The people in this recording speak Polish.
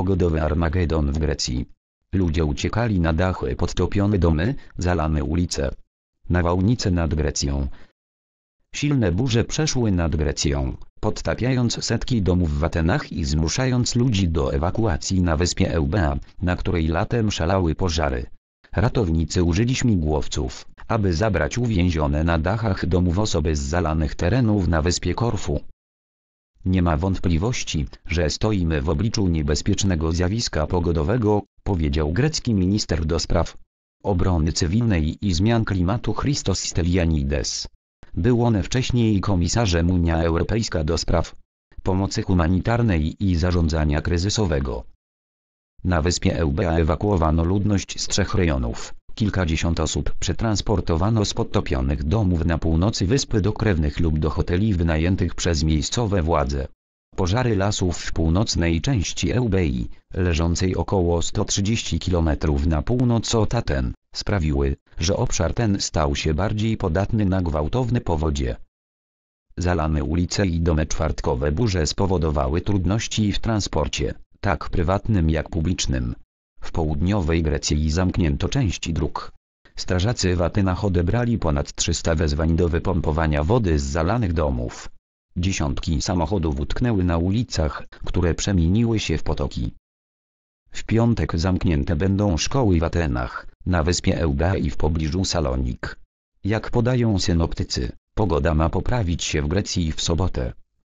pogodowy Armagedon w Grecji. Ludzie uciekali na dachy podtopione domy, zalane ulice. Nawałnice nad Grecją. Silne burze przeszły nad Grecją, podtapiając setki domów w Atenach i zmuszając ludzi do ewakuacji na wyspie Eubea, na której latem szalały pożary. Ratownicy użyli śmigłowców, aby zabrać uwięzione na dachach domów osoby z zalanych terenów na wyspie Korfu. Nie ma wątpliwości, że stoimy w obliczu niebezpiecznego zjawiska pogodowego, powiedział grecki minister do spraw obrony cywilnej i zmian klimatu Christos Stelianides. Był on wcześniej komisarzem Unia Europejska do spraw pomocy humanitarnej i zarządzania kryzysowego. Na wyspie Eubea ewakuowano ludność z trzech rejonów Kilkadziesiąt osób przetransportowano z podtopionych domów na północy wyspy do krewnych lub do hoteli wynajętych przez miejscowe władze. Pożary lasów w północnej części Eubei, leżącej około 130 km na północ od Aten, sprawiły, że obszar ten stał się bardziej podatny na gwałtowne powodzie. Zalane ulice i domy czwartkowe burze spowodowały trudności w transporcie, tak prywatnym jak publicznym, w południowej Grecji zamknięto części dróg. Strażacy w Atenach odebrali ponad 300 wezwań do wypompowania wody z zalanych domów. Dziesiątki samochodów utknęły na ulicach, które przemieniły się w potoki. W piątek zamknięte będą szkoły w Atenach, na wyspie Euda i w pobliżu Salonik. Jak podają synoptycy, pogoda ma poprawić się w Grecji w sobotę.